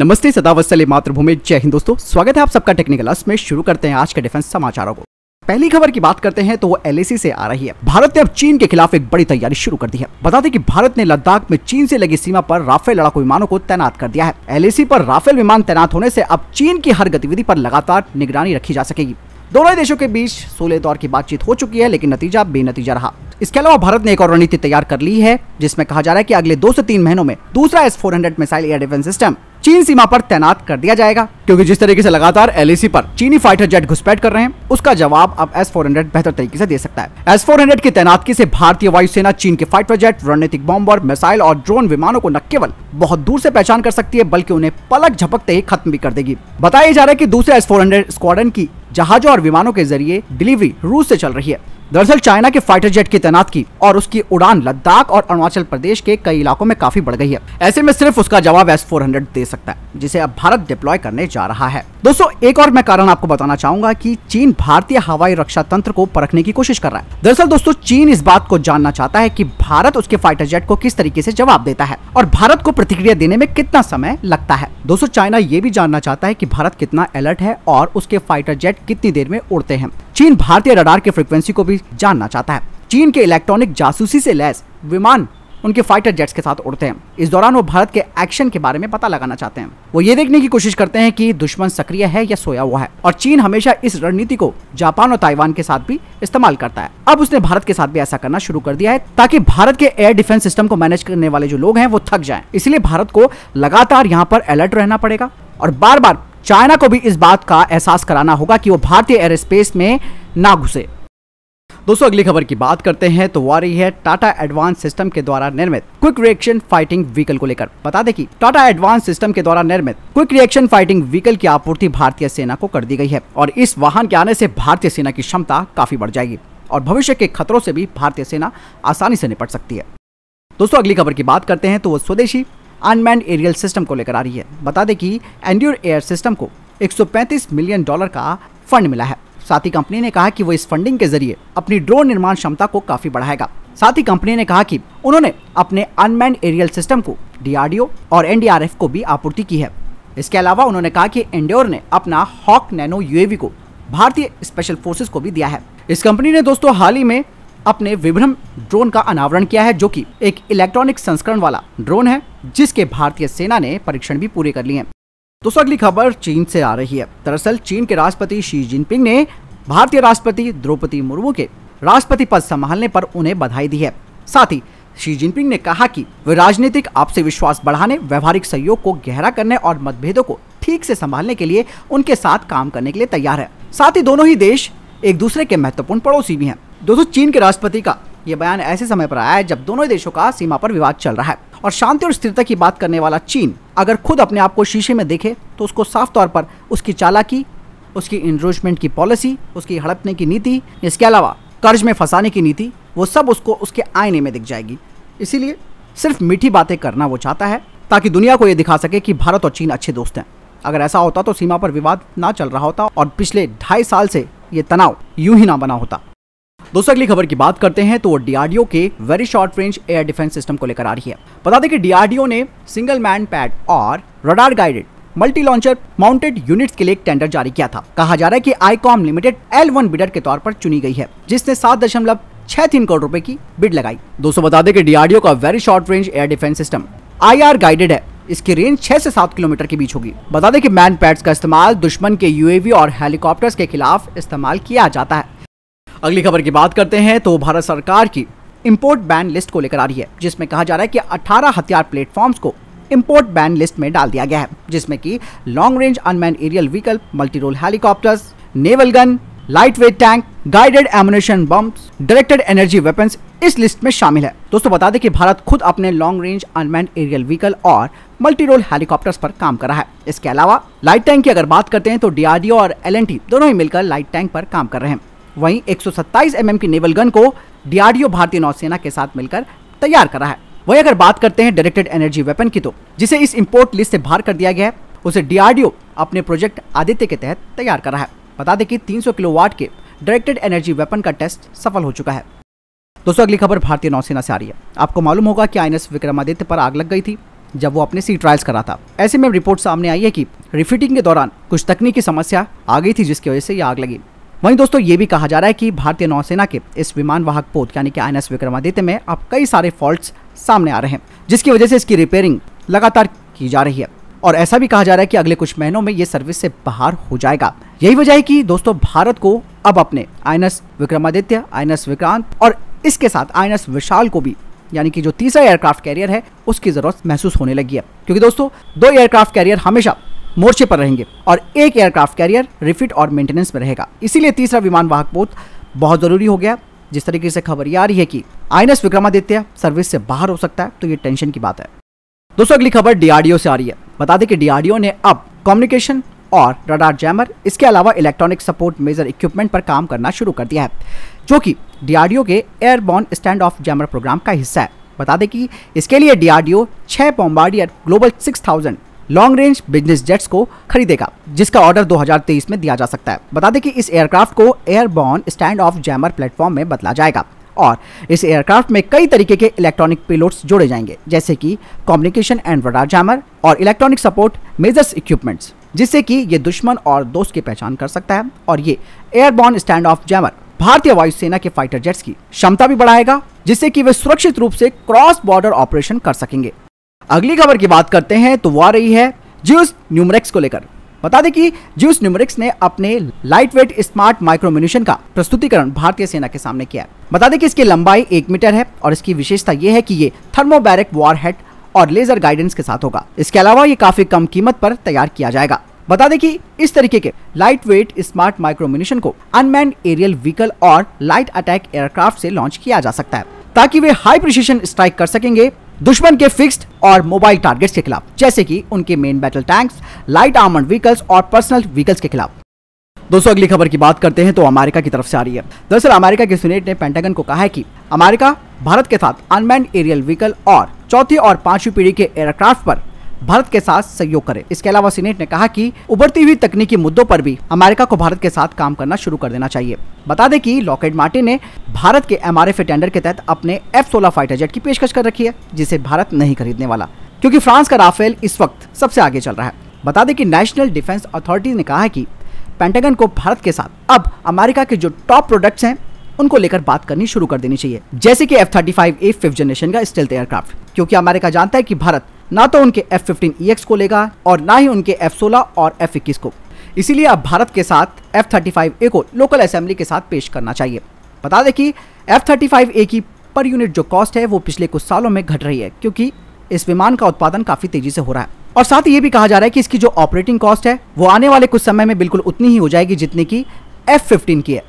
नमस्ते सदावस्थल मातृभूमि जय हिंद दोस्तों स्वागत है आप सबका टेक्निकल अस में शुरू करते हैं आज के डिफेंस समाचारों को पहली खबर की बात करते हैं तो वो एलएसी से आ रही है भारत ने अब चीन के खिलाफ एक बड़ी तैयारी शुरू कर दी है बता दें कि भारत ने लद्दाख में चीन से लगी सीमा पर राफेल लड़ाकू विमानों को तैनात कर दिया है एलएसी पर राफेल विमान तैनात होने से अब चीन की हर गतिविधि पर लगातार निगरानी रखी जा सकेगी दोनों देशों के बीच सोलह दौर की बातचीत हो चुकी है लेकिन नतीजा बेनतीजा रहा इसके अलावा भारत ने एक और रणनीति तैयार कर ली है जिसमें कहा जा रहा है कि अगले दो से तीन महीनों में दूसरा S four hundred missile air defence system चीन सीमा पर तैनात कर दिया जाएगा क्योंकि जिस तरीके से लगातार एलएसी पर चीनी फाइटर जेट घुसपैठ कर रहे हैं उसका जवाब अब एस फोर हंड्रेड बेहतर तरीके से दे सकता है एस फोर हंड्रेड की तैनाती से भारतीय वायुसेना चीन के फाइटर जेट रणनीतिक बॉम्बर मिसाइल और ड्रोन विमानों को न केवल बहुत दूर से पहचान कर सकती है बल्कि उन्हें पलक झपकते ही खत्म भी कर देगी बताया जा रहा है की दूसरे एस फोर हंड्रेड स्क्वाडन की जहाजों और विमानों के जरिए डिलीवरी रूस से चल रही है दरअसल चाइना के फाइटर जेट की तैनात की और उसकी उड़ान लद्दाख और अरुणाचल प्रदेश के कई इलाकों में काफी बढ़ गई है ऐसे में सिर्फ उसका जवाब एस फोर दे सकता है जिसे अब भारत डिप्लॉय करने जा रहा है दोस्तों एक और मैं कारण आपको बताना चाहूंगा कि चीन भारतीय हवाई रक्षा तंत्र को परखने की कोशिश कर रहा है दरअसल दोस्तों चीन इस बात को जानना चाहता है की भारत उसके फाइटर जेट को किस तरीके ऐसी जवाब देता है और भारत को प्रतिक्रिया देने में कितना समय लगता है दोस्तों चाइना ये भी जानना चाहता है की भारत कितना अलर्ट है और उसके फाइटर जेट कितनी देर में उड़ते हैं चीन भारतीय रडार के फ्रिक्वेंसी को भी जानना चाहता है चीन के इलेक्ट्रॉनिक जासूसी से लैस विमान उनके फाइटर जेट्स के साथ उड़ते हैं इस दौरान वो भारत के एक्शन के बारे में पता लगाना चाहते हैं वो ये देखने की कोशिश करते हैं कि दुश्मन सक्रिय है या सोया हुआ है और चीन हमेशा इस रणनीति को जापान और ताइवान के साथ भी इस्तेमाल करता है अब उसने भारत के साथ भी ऐसा करना शुरू कर दिया है ताकि भारत के एयर डिफेंस सिस्टम को मैनेज करने वाले जो लोग हैं वो थक जाए इसलिए भारत को लगातार यहाँ पर अलर्ट रहना पड़ेगा और बार बार चाइना को भी इस बात का एहसास कराना होगा कि वो भारतीय एयर स्पेस में ना घुसे दोस्तों अगली खबर की बात करते हैं तो वो रही है टाटा एडवांस सिस्टम के द्वारा निर्मित क्विक रिएक्शन फाइटिंग व्हीकल को लेकर बता दें कि टाटा एडवांस सिस्टम के द्वारा निर्मित क्विक रिएक्शन फाइटिंग व्हीकल की आपूर्ति भारतीय सेना को कर दी गई है और इस वाहन के आने से भारतीय सेना की क्षमता काफी बढ़ जाएगी और भविष्य के खतरों से भी भारतीय सेना आसानी से निपट सकती है दोस्तों अगली खबर की बात करते हैं तो वो स्वदेशी अनमैंड एरियल सिस्टम को लेकर आ रही है बता दें कि एंड्योर एयर सिस्टम को 135 मिलियन डॉलर का फंड मिला है साथ ही कंपनी ने कहा कि वो इस फंडिंग के जरिए अपनी ड्रोन निर्माण क्षमता को काफी बढ़ाएगा साथ ही कंपनी ने कहा कि उन्होंने अपने अनमैन एरियल सिस्टम को डीआरडीओ और एनडीआरएफ को भी आपूर्ति की है इसके अलावा उन्होंने कहा कि एंड्योर ने अपना हॉक नैनो यूएवी को भारतीय स्पेशल फोर्सेस को भी दिया है इस कंपनी ने दोस्तों हाल ही में अपने विभ्रम ड्रोन का अनावरण किया है जो कि एक इलेक्ट्रॉनिक संस्करण वाला ड्रोन है जिसके भारतीय सेना ने परीक्षण भी पूरे कर लिए हैं दोस्तों अगली खबर चीन से आ रही है दरअसल चीन के राष्ट्रपति शी जिनपिंग ने भारतीय राष्ट्रपति द्रौपदी मुर्मू के राष्ट्रपति पद संभालने पर उन्हें बधाई दी है साथ ही शी जिनपिंग ने कहा कि वे राजनीतिक आपसी विश्वास बढ़ाने व्यवहारिक सहयोग को गहरा करने और मतभेदों को ठीक से संभालने के लिए उनके साथ काम करने के लिए तैयार है साथ ही दोनों ही देश एक दूसरे के महत्वपूर्ण पड़ोसी भी हैं दोस्तों चीन के राष्ट्रपति का ये बयान ऐसे समय पर आया है जब दोनों देशों का सीमा पर विवाद चल रहा है और शांति और स्थिरता की बात करने वाला चीन अगर खुद अपने आप को शीशे में देखे तो उसको साफ तौर पर उसकी चालाकी उसकी इंड्रोचमेंट की पॉलिसी उसकी हड़पने की नीति इसके अलावा कर्ज में फंसाने की नीति वो सब उसको उसके आईने में दिख जाएगी इसीलिए सिर्फ मीठी बातें करना वो चाहता है ताकि दुनिया को ये दिखा सके कि भारत और चीन अच्छे दोस्त हैं अगर ऐसा होता तो सीमा पर विवाद ना चल रहा होता और पिछले ढाई साल से ये तनाव यूं ही ना बना होता दोस्तों अगली खबर की बात करते हैं तो वो डीआरडीओ के very short range air defence system को लेकर आ रही है बता दें कि डीआरडीओ ने सिंगल मैन पैड और radar guided multi launcher mounted units के लिए एक टेंडर जारी किया था कहा जा रहा है कि Icomm limited L one bidder के तौर पर चुनी गई है जिसने सात दशमलव छह तीन करोड़ रूपए की बिड लगाई दोस्तों बता दें कि डीआरडीओ का very short range air defence system I guided है इसकी रेंज 6 से 7 किलोमीटर के बीच होगी बता दें कि मैन पैड्स का इस्तेमाल दुश्मन के यूएवी और हेलीकॉप्टर्स के खिलाफ इस्तेमाल किया जाता है अगली खबर की बात करते हैं तो भारत सरकार की इम्पोर्ट बैन लिस्ट को लेकर आ रही है जिसमें कहा जा रहा है कि 18 हथियार प्लेटफॉर्म्स को इम्पोर्ट बैन लिस्ट में डाल दिया गया है जिसमें कि long range unmanned aerial vehicle multi role helicopters naval gun lightweight tank guided ammunition bomb directed energy weapons इस लिस्ट में शामिल है दोस्तों बता दें कि भारत खुद अपने long range unmanned aerial vehicle और मल्टी रोल हेलीकॉप्टर्स पर काम कर रहा है इसके अलावा लाइट टैंक की अगर बात करते हैं तो डीआरडीओ और एल दोनों ही मिलकर लाइट टैंक पर काम कर रहे हैं वहीं एक सौ mm की नेवल गन को डीआरडीओ भारतीय नौसेना के साथ मिलकर तैयार करा है वहीं अगर बात करते हैं डायरेक्टेड एनर्जी वेपन की तो जिसे इस इम्पोर्ट लिस्ट से बाहर कर दिया गया है उसे डीआरडीओ अपने प्रोजेक्ट आदित्य के तहत तैयार करा है बता दें कि 300 किलोवाट के डायरेक्टेड एनर्जी वेपन का टेस्ट सफल हो चुका है दोस्तों अगली खबर भारतीय नौसेना से आ रही है आपको मालूम होगा कि आई विक्रमादित्य पर आग लग गई थी जब वो अपने सी ट्रायल्स करा था ऐसे में रिपोर्ट सामने आई है कि रिफिटिंग के दौरान कुछ तकनीकी समस्या आ गई थी जिसकी वजह से ये आग लगी वहीं दोस्तों ये भी कहा जा रहा है कि भारतीय नौसेना के इस विमान वाहक पोत यानी कि आई एन विक्रमादित्य में अब कई सारे फॉल्ट सामने आ रहे हैं जिसकी वजह से इसकी रिपेयरिंग लगातार की जा रही है और ऐसा भी कहा जा रहा है कि अगले कुछ महीनों में ये सर्विस से बाहर हो जाएगा यही वजह है कि दोस्तों भारत को अब अपने आई विक्रमादित्य आई विक्रांत और इसके साथ आई विशाल को भी यानी कि जो तीसरा एयरक्राफ्ट कैरियर है उसकी जरूरत महसूस होने लगी है क्योंकि दोस्तों दो एयरक्राफ्ट कैरियर हमेशा मोर्चे पर रहेंगे और एक एयरक्राफ्ट कैरियर रिफिट और मेंटेनेंस में रहेगा इसीलिए तीसरा विमान वाहक पोत बहुत ज़रूरी हो गया जिस तरीके से खबर ये आ रही है कि आई विक्रमादित्य सर्विस से बाहर हो सकता है तो ये टेंशन की बात है दोस्तों अगली खबर डीआरडीओ से आ रही है बता दें कि डीआरडीओ ने अब कम्युनिकेशन और रडार जैमर इसके अलावा इलेक्ट्रॉनिक सपोर्ट मेजर इक्विपमेंट पर काम करना शुरू कर दिया है जो कि डीआरडीओ के airborne stand off jammer programme का हिस्सा है बता दें कि इसके लिए डीआरडीओ छह Bombardier Global six thousand long range business jets को खरीदेगा जिसका ऑर्डर 2023 में दिया जा सकता है बता दें कि इस एयरक्राफ्ट को airborne stand off jammer platform में बदला जाएगा और इस एयरक्राफ्ट में कई तरीके के इलेक्ट्रॉनिक पिलोट्स जोड़े जाएंगे जैसे कि कम्युनिकेशन एंड वडार जैमर और इलेक्ट्रॉनिक सपोर्ट मेजर्स इक्विपमेंट्स जिससे कि ये दुश्मन और दोस्त की पहचान कर सकता है और ये एयरबॉर्न स्टैंड ऑफ जैमर भारतीय वायुसेना के फाइटर जेट्स की क्षमता भी बढ़ाएगा जिससे कि वे सुरक्षित रूप से क्रॉस बॉर्डर ऑपरेशन कर सकेंगे अगली खबर की बात करते हैं तो वो आ रही है ज्यूस न्यूमरिक्स को लेकर बता दें कि ज्यूस न्यूमरिक्स ने अपने लाइट वेट स्मार्ट माइक्रोमिनेशन का प्रस्तुतिकरण भारतीय सेना के सामने किया है बता दें कि इसकी लंबाई एक मीटर है और इसकी विशेषता यह है कि ये थर्मोबैरिक वॉरहेड और लेजर गाइडेंस के साथ होगा इसके अलावा ये काफी कम कीमत पर तैयार किया जाएगा बता दें कि इस तरीके के लाइट वेट स्मार्ट माइक्रोमिनेशन को अनमैन एरियल व्हीकल और लाइट अटैक एयरक्राफ्ट से लॉन्च किया जा सकता है ताकि वे हाई प्रिसीशन स्ट्राइक कर सकेंगे दुश्मन के फिक्स्ड और मोबाइल टारगेट्स के खिलाफ जैसे कि उनके main battle tanks light armoured vehicles और पर्सनल व्हीकल्स के खिलाफ दोस्तों अगली खबर की बात करते हैं तो अमेरिका की तरफ से आ रही है दरअसल अमेरिका के सीनेट ने पेंटागन को कहा है कि अमेरिका भारत के साथ अनमैन एरियल व्हीकल और चौथी और पांचवी पीढ़ी के एयरक्राफ्ट पर भारत के साथ सहयोग करे इसके अलावा सीनेट ने कहा की उभरती हुई तकनीकी मुद्दों पर भी अमेरिका को भारत के साथ काम करना शुरू कर देना चाहिए बता दें कि लॉकेट मार्टिन ने भारत के एम टेंडर के तहत अपने एफ सोलह फाइटर जेट की पेशकश कर रखी है जिसे भारत नहीं खरीदने वाला क्योंकि फ्रांस का राफेल इस वक्त सबसे आगे चल रहा है बता दें कि नेशनल डिफेंस अथॉरिटी ने कहा है कि पेंटागन को भारत के साथ अब अमेरिका के जो टॉप प्रोडक्ट्स हैं उनको लेकर बात करनी शुरू कर देनी चाहिए जैसे कि F thirty five A fifth generation का स्टेल्थ एयरक्राफ्ट क्योंकि अमेरिका जानता है कि भारत ना तो उनके एफ फिफ्टीन e को लेगा और ना ही उनके एफ सोलह और एफ इक्कीस को इसीलिए अब भारत के साथ एफ थर्टी फाइव ए को लोकल असेंबली के साथ पेश करना चाहिए बता दें कि एफ थर्टी फाइव ए की पर यूनिट जो कॉस्ट है वो पिछले कुछ सालों में घट रही है क्योंकि इस विमान का उत्पादन काफी तेजी से हो रहा है और साथ ही ये भी कहा जा रहा है कि इसकी जो ऑपरेटिंग कॉस्ट है वो आने वाले कुछ समय में बिल्कुल उतनी ही हो जाएगी जितनी की एफ फिफ्टीन की है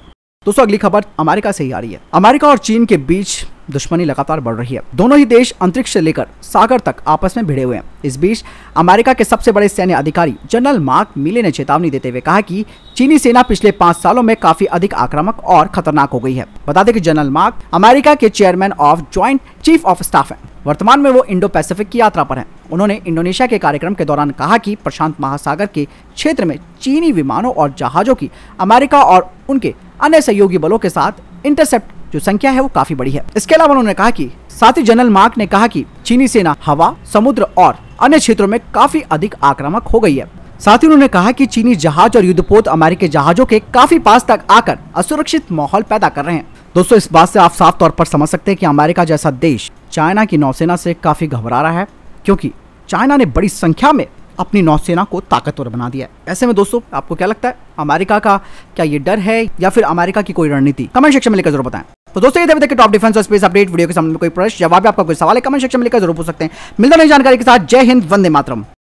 दोस्तों अगली खबर अमेरिका से ही आ रही है अमेरिका और चीन के बीच दुश्मनी लगातार बढ़ रही है दोनों ही देश अंतरिक्ष से लेकर सागर तक आपस में भिड़े हुए हैं इस बीच अमेरिका के सबसे बड़े सैन्य अधिकारी जनरल मार्क मिले ने चेतावनी देते हुए कहा कि चीनी सेना पिछले पांच सालों में काफी अधिक आक्रामक और खतरनाक हो गई है बता दें कि जनरल मार्क अमेरिका के chairman of joint chief of staff है वर्तमान में वो इंडो पैसिफिक की यात्रा पर हैं। उन्होंने इंडोनेशिया के कार्यक्रम के दौरान कहा कि प्रशांत महासागर के क्षेत्र में चीनी विमानों और जहाज़ों की अमेरिका और उनके अन्य सहयोगी बलों के साथ इंटरसेप्ट जो संख्या है वो काफी बड़ी है इसके अलावा उन्होंने कहा कि साथ ही जनरल मार्क ने कहा कि चीनी सेना हवा समुद्र और अन्य क्षेत्रों में काफी अधिक आक्रामक हो गई है साथ ही उन्होंने कहा कि चीनी जहाज और युद्धपोत अमेरिकी जहाजों के काफी पास तक आकर असुरक्षित माहौल पैदा कर रहे हैं दोस्तों इस बात से आप साफ तौर पर समझ सकते हैं कि अमेरिका जैसा देश चाइना की नौसेना से काफी घबरा रहा है क्योंकि चाइना ने बड़ी संख्या में अपनी नौसेना को ताकतवर बना दिया है ऐसे में दोस्तों आपको क्या लगता है अमेरिका का क्या ये डर है या फिर अमेरिका की कोई रणनीति कमेंट सेक्शन में लिखकर जरूर बताएं तो दोस्तों ये टॉप डिफेंस और स्पेस अपडेट वीडियो के सामने कोई प्रश्न जवाब आपका कोई सवाल है कमेंट सेक्शन में लिखकर जरूर पूछ सकते हैं मिलता नहीं जानकारी के साथ जय हिंद वंदे मातरम